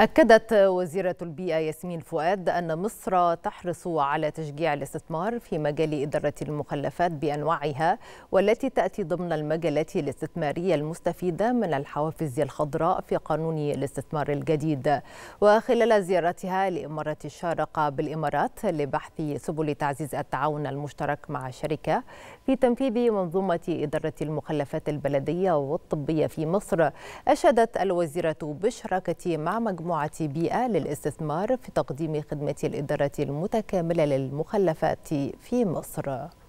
أكدت وزيرة البيئة ياسمين فؤاد أن مصر تحرص على تشجيع الاستثمار في مجال إدارة المخلفات بأنواعها والتي تأتي ضمن المجالات الاستثمارية المستفيدة من الحوافز الخضراء في قانون الاستثمار الجديد وخلال زيارتها لإمارة الشارقة بالإمارات لبحث سبل تعزيز التعاون المشترك مع الشركة في تنفيذ منظومة إدارة المخلفات البلدية والطبية في مصر أشادت الوزيرة بشراكة مع مجموعة مجموعة بيئة للاستثمار في تقديم خدمة الإدارة المتكاملة للمخلفات في مصر